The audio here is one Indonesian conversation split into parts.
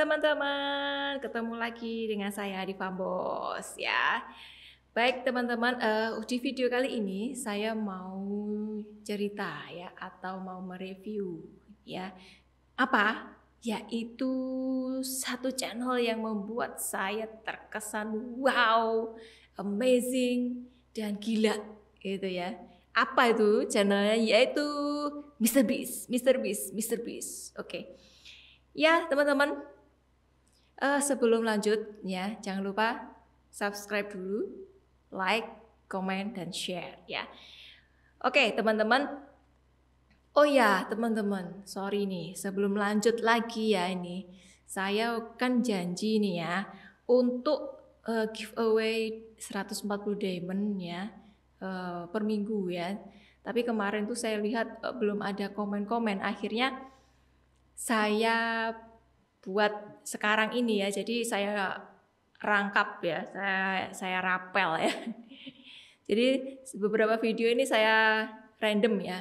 teman-teman, ketemu lagi dengan saya di Fambos ya. Baik teman-teman, uh, di video kali ini saya mau cerita ya atau mau mereview ya apa yaitu satu channel yang membuat saya terkesan wow, amazing dan gila gitu ya. Apa itu channelnya? Yaitu Mr Beast, Mr Beast, Mr Beast. Oke. Okay. Ya, teman-teman, uh, sebelum lanjut ya jangan lupa subscribe dulu, like, comment dan share ya. Oke teman-teman, oh ya teman-teman, sorry nih sebelum lanjut lagi ya ini saya kan janji nih ya untuk uh, giveaway 140 diamond ya uh, per minggu ya. Tapi kemarin tuh saya lihat uh, belum ada komen-komen. Akhirnya saya buat sekarang ini ya. Jadi saya rangkap ya, saya saya rapel ya. Jadi beberapa video ini saya random ya.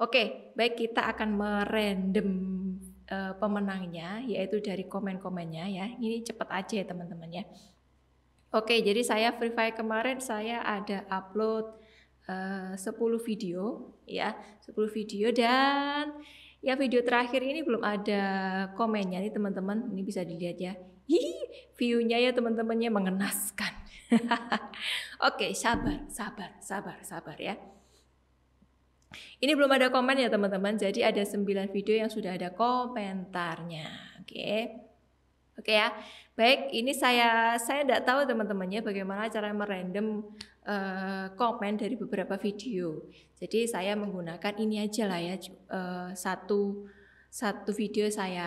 Oke, baik kita akan merandom uh, pemenangnya yaitu dari komen-komennya ya. Ini cepat aja ya teman-teman ya. Oke, jadi saya Free Fire kemarin saya ada upload eh, uh, 10 video ya, 10 video dan Ya video terakhir ini belum ada komennya nih teman-teman. Ini bisa dilihat ya. Hihi, view-nya ya teman-temannya mengenaskan. Oke, sabar, sabar, sabar, sabar ya. Ini belum ada komen ya teman-teman. Jadi ada 9 video yang sudah ada komentarnya. Oke. Oke ya. Baik, ini saya saya tidak tahu teman-temannya bagaimana cara merandom Eh, komen dari beberapa video. Jadi saya menggunakan ini aja lah ya eh, satu satu video saya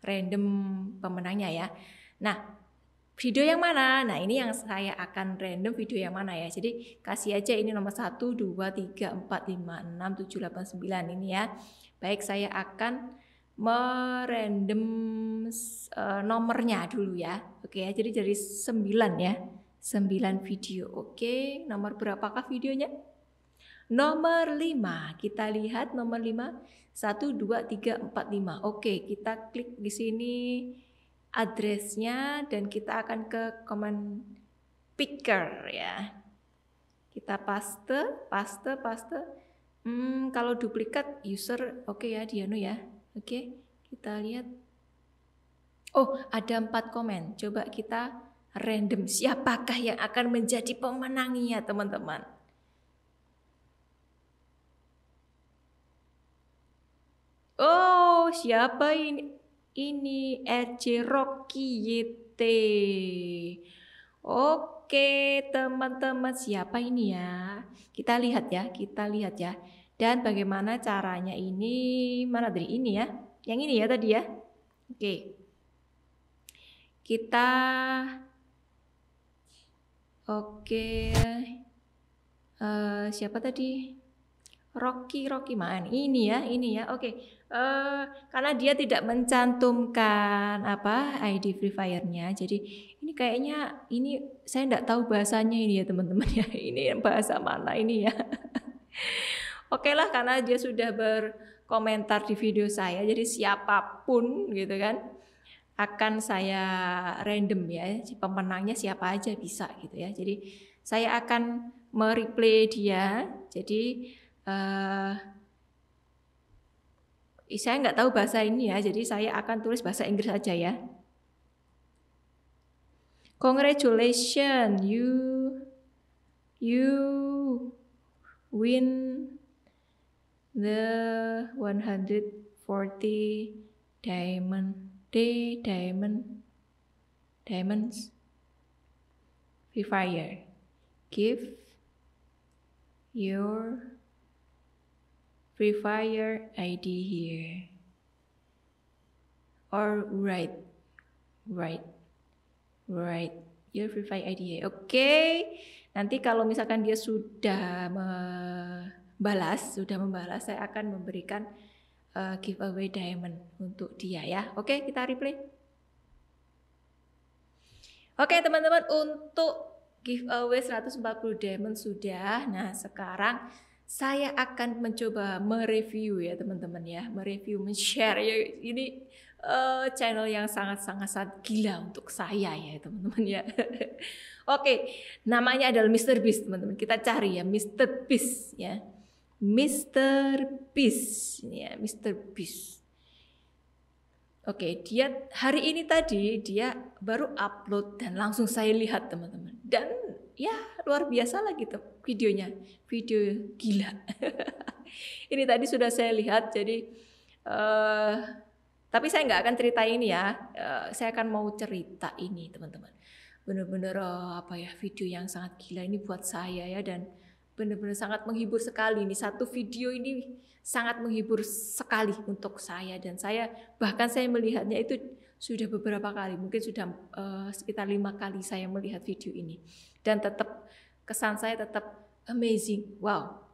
random pemenangnya ya. Nah, video yang mana? Nah, ini yang saya akan random video yang mana ya. Jadi kasih aja ini nomor 1 2 3 4 5 6 7 8 9 ini ya. Baik, saya akan merandom uh, nomornya dulu ya. Oke ya, jadi jadi 9 ya. 9 video. Oke, nomor berapakah videonya? Nomor 5, kita lihat nomor 5. 1, 2, 3, 4, 5. Oke, kita klik di sini addressnya dan kita akan ke command picker ya. Kita paste, paste, paste. Hmm, kalau duplikat user, oke okay ya Dianu ya. Oke, okay, kita lihat. Oh, ada empat komen. Coba kita random siapakah yang akan menjadi pemenangnya teman-teman. Oh, siapa ini? Ini RC Rocky YT. Oke, teman-teman, siapa ini ya? Kita lihat ya, kita lihat ya. Dan bagaimana caranya ini? Mana dari ini ya? Yang ini ya tadi ya. Oke. Kita Oke. Uh, siapa tadi? Rocky, Rocky Man. Ini ya, ini ya. Oke. Uh, karena dia tidak mencantumkan apa ID Free Fire-nya. Jadi ini kayaknya ini saya tidak tahu bahasanya ini ya teman-teman ya. Ini bahasa mana ini ya. Oke lah karena dia sudah berkomentar di video saya. Jadi siapapun gitu kan akan saya random ya pemenangnya siapa aja bisa gitu ya jadi saya akan mereplay dia jadi uh, saya nggak tahu bahasa ini ya jadi saya akan tulis bahasa Inggris aja ya congratulations you you win the 140 diamond D diamond diamonds fire give your free fire ID here or write write write your free fire ID here okay. nanti kalau misalkan dia sudah membalas sudah membalas saya akan memberikan uh, giveaway diamond untuk dia ya. Oke, kita replay. Oke, teman-teman, untuk giveaway 140 diamond sudah. Nah, sekarang saya akan mencoba mereview ya, teman-teman ya, mereview, men-share ya. Ini uh, channel yang sangat-sangat gila untuk saya ya, teman-teman ya. Oke, namanya adalah Mr Beast, teman-teman. Kita cari ya Mr Beast ya. Mr. Beast ya, Mr. Beast. Oke, dia hari ini tadi dia baru upload dan langsung saya lihat teman-teman. Dan ya luar biasa lah gitu videonya, video gila. ini tadi sudah saya lihat jadi uh, tapi saya nggak akan cerita ini ya. Uh, saya akan mau cerita ini teman-teman. Bener-bener uh, eh, apa ya video yang sangat gila ini buat saya ya dan benar-benar sangat menghibur sekali ini satu video ini sangat menghibur sekali untuk saya dan saya bahkan saya melihatnya itu sudah beberapa kali mungkin sudah uh, sekitar lima kali saya melihat video ini dan tetap kesan saya tetap amazing wow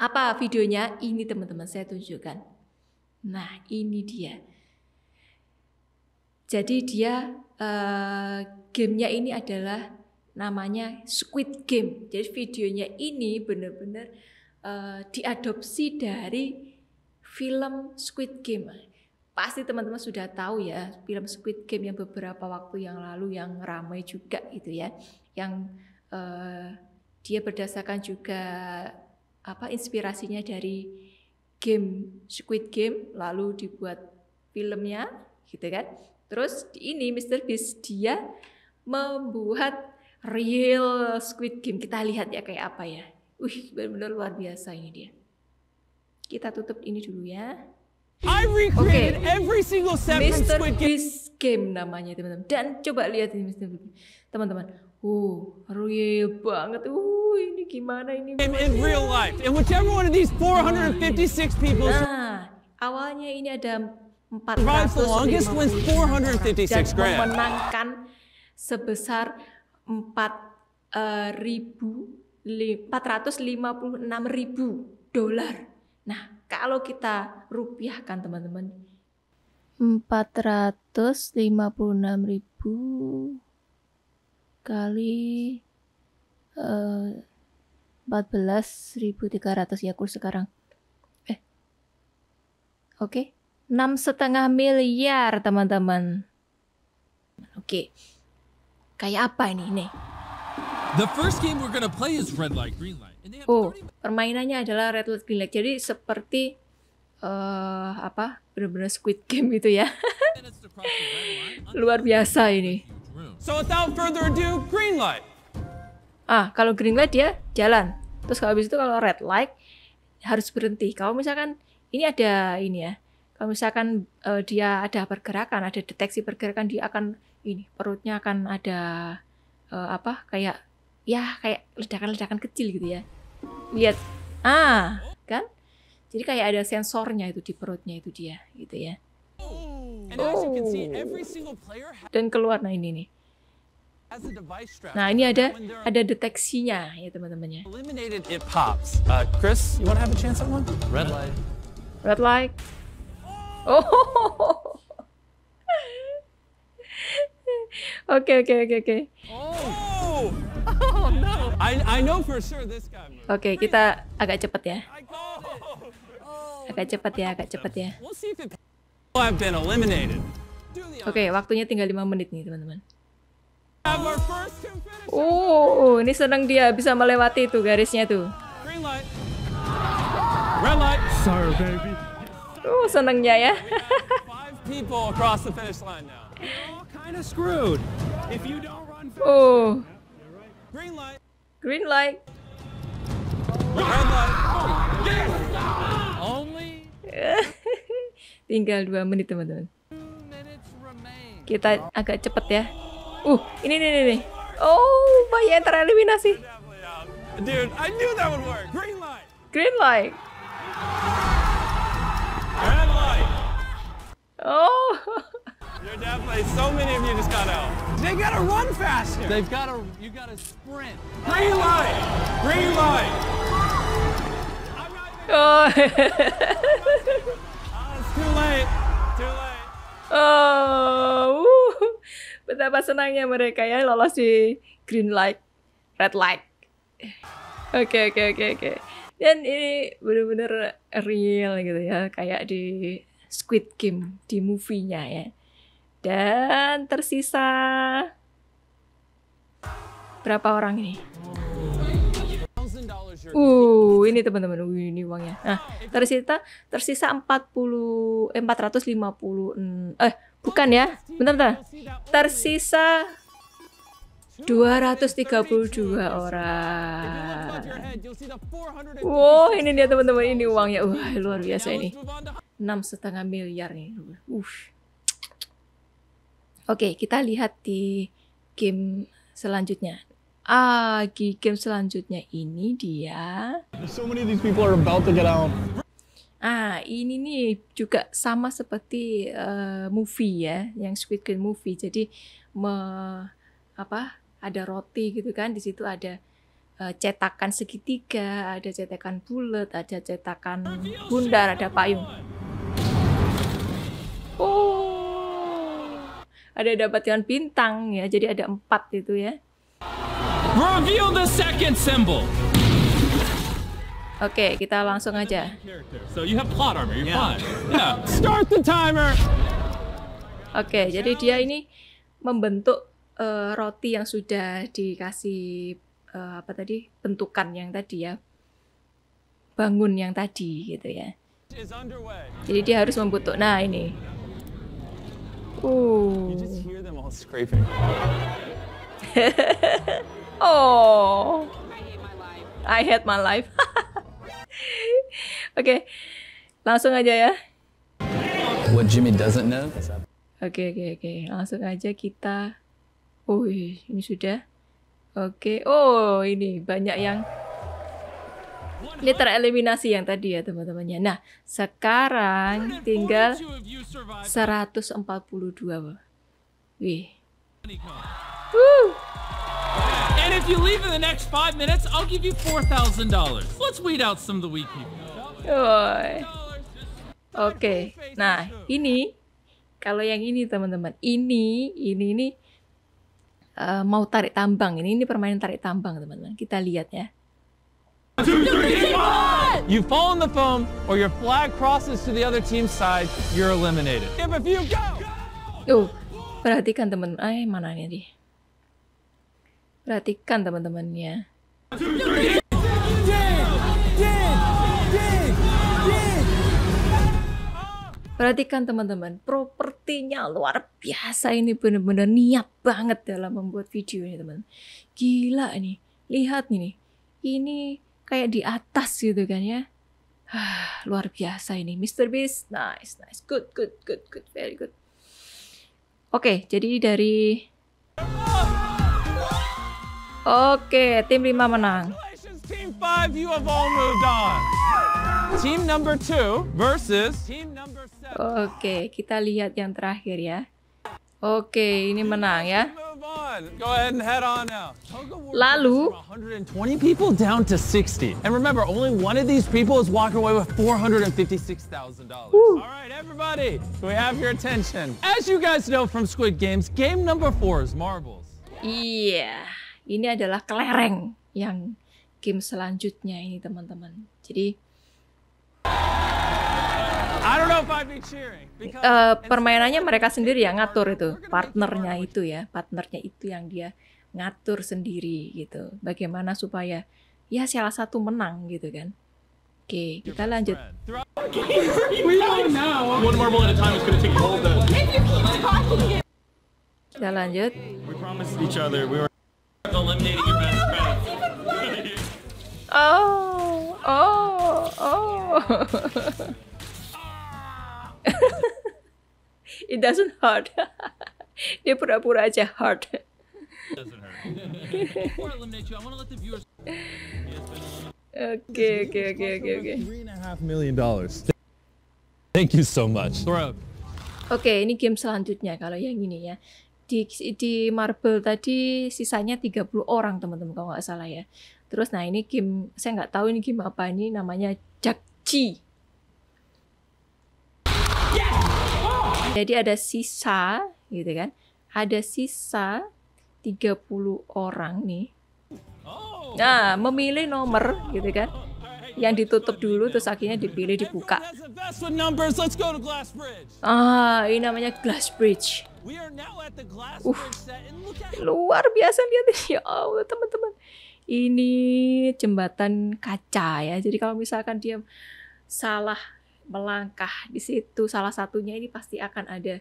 apa videonya ini teman-teman saya tunjukkan nah ini dia jadi dia uh, gamenya ini adalah namanya Squid Game. Jadi videonya ini benar-benar uh, diadopsi dari film Squid Game. Pasti teman-teman sudah tahu ya film Squid Game yang beberapa waktu yang lalu yang ramai juga gitu ya, yang uh, dia berdasarkan juga apa inspirasinya dari game Squid Game lalu dibuat filmnya gitu kan. Terus ini Mr Beast dia membuat real Squid Game. Kita lihat ya kayak apa ya. Wih, benar-benar luar biasa ini dia. Kita tutup ini dulu ya. I recreated okay. every single step Mr. from Squid Game. Beast Game namanya teman-teman. Dan coba lihat ini Mr. Beast Teman-teman. Uh, real banget. Uh, ini gimana ini? In, in real life. And whichever one of these 456 people. Nah, awalnya ini ada the longest wins 456 grand. Dan memenangkan sebesar 4 eh, ribu 456 ribu dolar. Nah, kalau kita rupiahkan teman-teman 456 ribu kali uh, eh, 14.300 ya kurs sekarang. Eh. Oke. Okay. 6,5 miliar, teman-teman. Oke. Okay. Kayak apa ini, nih? The first game we're gonna play is red light, green light. Oh, permainannya adalah red light, green light. Jadi seperti uh, apa? Benar-benar Squid Game gitu ya. Luar biasa ini. So without further ado, green light. Ah, kalau green light dia jalan. Terus kalau habis itu kalau red light harus berhenti. Kalau misalkan ini ada ini ya. Kalau misalkan uh, dia ada pergerakan, ada deteksi pergerakan, dia akan ini perutnya akan ada uh, apa kayak ya kayak ledakan-ledakan kecil gitu ya lihat ah kan jadi kayak ada sensornya itu di perutnya itu dia gitu ya oh. dan keluar nah ini nih Nah ini ada ada deteksinya ya teman-temannya. Uh, Red light. Red light. Oh. Oke oke oke oke. Oh. Oh, oke kita agak cepat ya. ya. Agak cepat ya agak cepat ya. Oke okay, waktunya tinggal lima menit nih teman-teman. Oh, ini seneng dia bisa melewati itu garisnya tuh. Oh, senengnya ya. kinda screwed. If you don't run Oh. Green light. Green light. Tinggal dua menit teman-teman. Kita agak cepet ya. Uh, ini nih nih nih. Oh, bahaya tereliminasi. Green light. Green light. Oh. You're definitely, so many of you just got out. They gotta run faster. They've gotta, you gotta sprint. Green light, green light. Oh. Ah, it's too late, too late. Oh, betapa senangnya mereka ya lolos di green light, red light. Oke, okay, oke, okay, oke, okay, oke. Dan ini benar-benar real gitu ya, kayak di Squid Game, di movie-nya ya. Dan tersisa berapa orang ini? Uh, ini teman-teman, uh, ini uangnya. Nah, tersisa tersisa 40 eh, 450 eh bukan ya. Bentar, bentar. Tersisa 232 orang. Wow, ini dia teman-teman, ini uangnya. Wah, luar biasa ini. 6,5 miliar nih. Uh. Oke, kita lihat di game selanjutnya. Ah, di game selanjutnya ini dia. So many these people are about to get out. Ah, ini nih juga sama seperti uh, movie ya, yang Squid Game movie. Jadi me, apa? Ada roti gitu kan, di situ ada uh, cetakan segitiga, ada cetakan bulat, ada cetakan bundar, ada payung. Oh, ada dapatkan bintang ya. Jadi ada empat itu ya. Reveal the second symbol. Oke, okay, kita langsung aja. So you have plot armor, you're yeah. fine. Yeah. Start the timer. Oke, okay, jadi dia ini membentuk uh, roti yang sudah dikasih uh, apa tadi bentukan yang tadi ya, bangun yang tadi gitu ya. Jadi dia harus membentuk. Nah ini Ooh. You just hear them all scraping. oh. I hate my life. Oke, okay. langsung aja ya. What Jimmy doesn't know. Oke okay, oke okay, oke, okay. langsung aja kita. Oh, ini sudah. Oke, okay. oh ini banyak yang ini tereliminasi yang tadi ya teman-temannya. Nah, sekarang tinggal 142. Wih. Woo. And if you leave in the next five minutes, I'll give you four thousand dollars. Let's weed out some of the weak people. Oke, okay. nah ini kalau yang ini teman-teman, ini ini ini uh, mau tarik tambang ini ini permainan tarik tambang teman-teman. Kita lihat ya. Two, three, one! You fall in the foam, or your flag crosses to the other team's side, you're eliminated. If a few go! Tuh, perhatikan teman, eh mana ini dia? Perhatikan teman-temannya. Perhatikan teman-teman, propertinya luar biasa ini benar-benar niat banget dalam membuat video ini teman. Gila ini, lihat ini, ini kayak di atas gitu kan ya. luar biasa ini Mr. Beast. Nice, nice. Good, good, good, good. Very good. Oke, okay, jadi dari Oke, okay, tim 5 menang. Team 5, you have all moved on. Team number 2 versus team number 7. Oke, okay, kita lihat yang terakhir ya. Oke, okay, ini menang ya. on. Go ahead and head on now. Lalu. 120 people down to 60. And remember, only one of these people is walking away with $456,000. All right, everybody, we have your attention. As you guys know from Squid Games, game number four is marbles. yeah. ini adalah kelereng yang game selanjutnya ini teman-teman. Jadi Eh, permainannya mereka sendiri yang ngatur itu partnernya itu ya partnernya itu yang dia ngatur sendiri gitu bagaimana supaya ya salah satu menang gitu kan oke kita lanjut kita lanjut oh, oh oh oh It doesn't hurt. Dia pura-pura aja hurt. Oke oke oke oke oke. Thank you so much. Oke, okay, ini game selanjutnya kalau yang ini ya di, di Marble tadi sisanya 30 orang teman-teman kalau nggak salah ya. Terus nah ini game saya nggak tahu ini game apa ini namanya Jackie. Jadi ada sisa gitu kan. Ada sisa 30 orang nih. Nah, memilih nomor gitu kan. Yang ditutup dulu terus akhirnya dipilih dibuka. Ah, ini namanya glass bridge. Uh, luar biasa lihat ya Allah teman-teman. Ini jembatan kaca ya. Jadi kalau misalkan dia salah melangkah di situ salah satunya ini pasti akan ada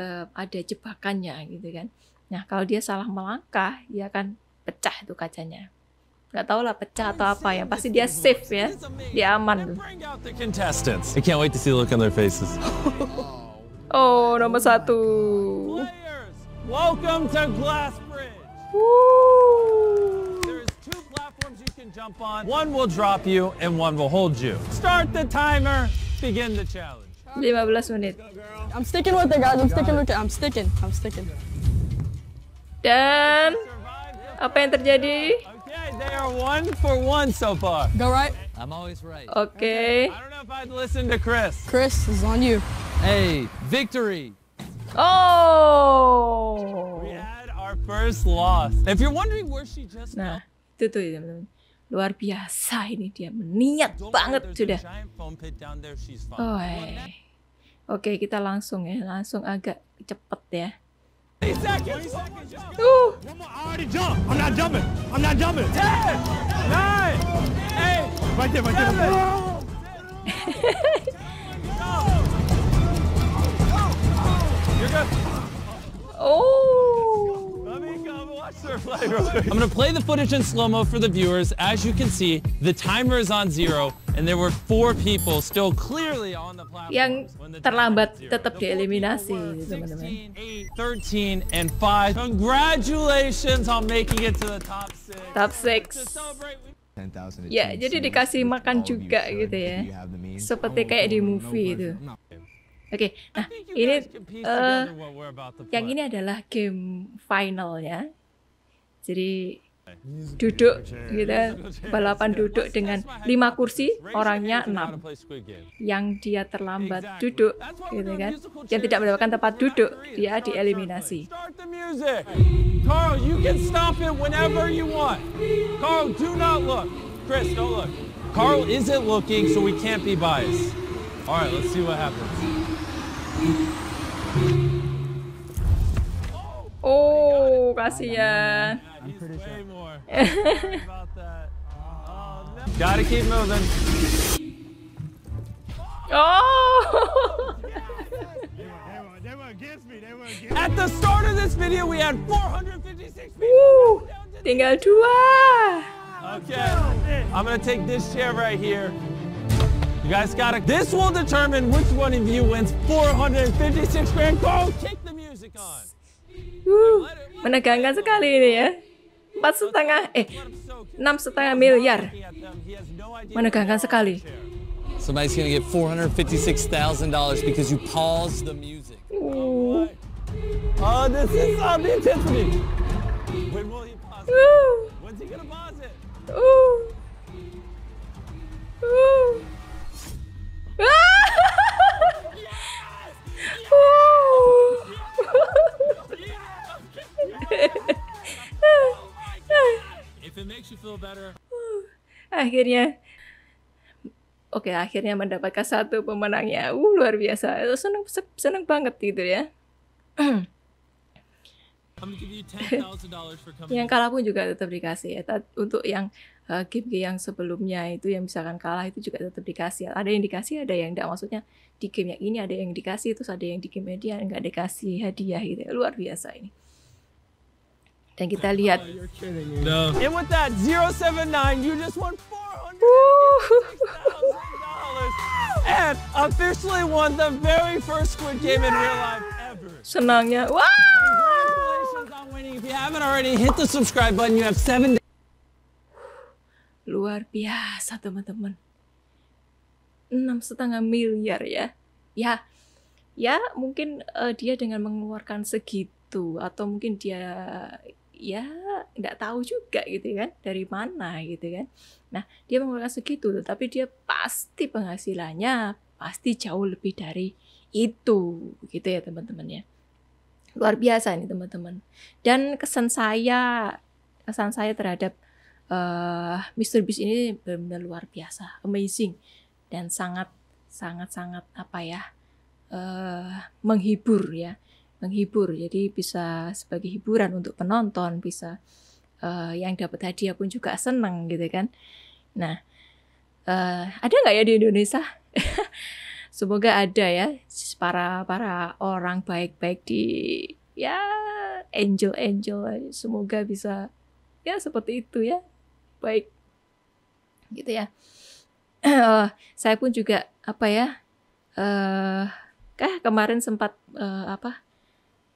uh, ada jebakannya gitu kan. Nah kalau dia salah melangkah dia akan pecah itu kacanya. nggak tahu lah pecah atau apa ya. Pasti dia safe ya. Dia aman. tuh. oh nomor satu. Woo. can jump on. One will drop you and one will hold you. Start the timer. Begin the challenge. 15 minutes. I'm sticking with the guys. I'm sticking with it. I'm sticking. I'm sticking. Dan, apa yang terjadi? Okay, they are one for one so far. Go right. I'm always right. Okay. I don't know if I'd listen to Chris. Chris is on you. Hey, victory. Oh. We had our first loss. If you're wondering where she just. Nah, itu tuh teman-teman. Luar biasa ini dia meniat banget sudah. Oh, hey. Oke, kita langsung ya, langsung agak cepet ya. Uh. oh. I'm gonna play the footage in slow-mo for the viewers. As you can see, the timer is on zero and there were four people still clearly on the platform. Yang terlambat tetap dieliminasi, gitu, teman-teman. 13 and 5. Congratulations on making it to the top 6. Top 6. Ya, jadi dikasih makan juga gitu ya. Seperti oh, kayak di movie itu. Oke, okay, nah ini uh, yang ini adalah game finalnya. Jadi duduk gitu balapan duduk dengan lima kursi orangnya enam yang dia terlambat duduk gitu kan yang tidak mendapatkan tempat duduk dia dieliminasi Carl you can stop it whenever you want Carl do not look Chris don't look Carl isn't looking so we can't be biased all right let's see what happens Oh, kasihan. I'm pretty sure. more. oh, uh, no. Gotta keep moving. Oh! At the start of this video, we had 456 people. Woo! Okay, I'm gonna take this chair right here. You guys got to This will determine which one of you wins 456 grand. Go, kick the music on. Woo, menegangkan sekali ini ya. empat setengah eh enam setengah miliar menegangkan sekali Somebody's gonna get four hundred fifty-six thousand dollars because you paused the music. oh, Oh, this is on the intensity. When will he pause it? Ooh. When's he gonna pause it? Ooh. Ooh. Ah! Ooh. akhirnya oke okay, akhirnya mendapatkan satu pemenangnya uh luar biasa seneng seneng banget gitu ya yang kalah pun juga tetap dikasih ya untuk yang uh, eh, game yang sebelumnya itu yang misalkan kalah itu juga tetap dikasih ada yang dikasih ada yang tidak maksudnya di game yang ini ada yang dikasih terus ada yang di game media nggak dikasih hadiah gitu ya. luar biasa ini dan kita lihat. Senangnya. Wow. Luar biasa, teman-teman. enam -teman. miliar ya. Ya, ya mungkin uh, dia dengan mengeluarkan segitu atau mungkin dia ya nggak tahu juga gitu kan dari mana gitu kan nah dia mengeluarkan segitu loh tapi dia pasti penghasilannya pasti jauh lebih dari itu gitu ya teman-teman ya luar biasa ini teman-teman dan kesan saya kesan saya terhadap uh, eh, Mr. Beast ini benar-benar luar biasa amazing dan sangat sangat sangat apa ya uh, menghibur ya menghibur. Jadi bisa sebagai hiburan untuk penonton, bisa uh, yang dapat hadiah pun juga seneng gitu kan. Nah, uh, ada nggak ya di Indonesia? Semoga ada ya para para orang baik-baik di ya angel-angel semoga bisa ya seperti itu ya baik gitu ya uh, saya pun juga apa ya eh uh, kah kemarin sempat uh, apa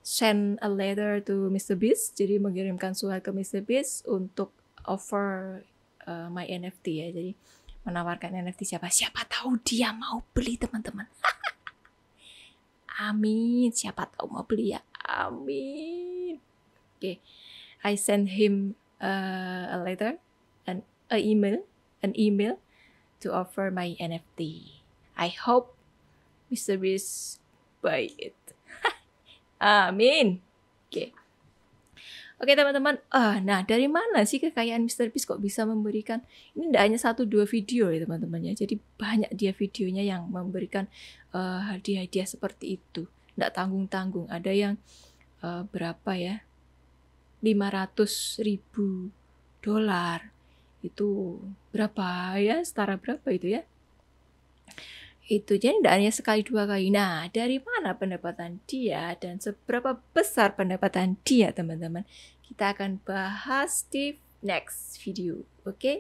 send a letter to Mr. Beast, jadi mengirimkan surat ke Mr. Beast untuk offer uh, my NFT ya, jadi menawarkan NFT siapa siapa tahu dia mau beli teman-teman. amin, siapa tahu mau beli ya, amin. Oke, okay. I send him uh, a letter, an a email, an email to offer my NFT. I hope Mr. Beast buy it. Amin. Oke. Okay. Oke teman-teman, uh, nah dari mana sih kekayaan Mr. Beast kok bisa memberikan ini tidak hanya satu dua video ya teman temannya jadi banyak dia videonya yang memberikan uh, hadiah-hadiah seperti itu, tidak tanggung-tanggung. Ada yang uh, berapa ya, 500 ribu dolar itu berapa ya, setara berapa itu ya? itu jadi tidak hanya sekali dua kali. Nah, dari mana pendapatan dia dan seberapa besar pendapatan dia, teman-teman? Kita akan bahas di next video. Oke, okay?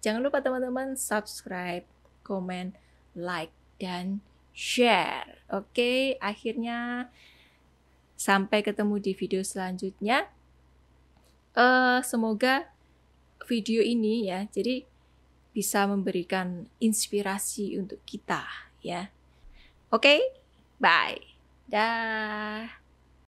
jangan lupa, teman-teman, subscribe, comment like, dan share. Oke, okay? akhirnya sampai ketemu di video selanjutnya. Uh, semoga video ini ya, jadi bisa memberikan inspirasi untuk kita ya. Oke, okay? bye. Dah.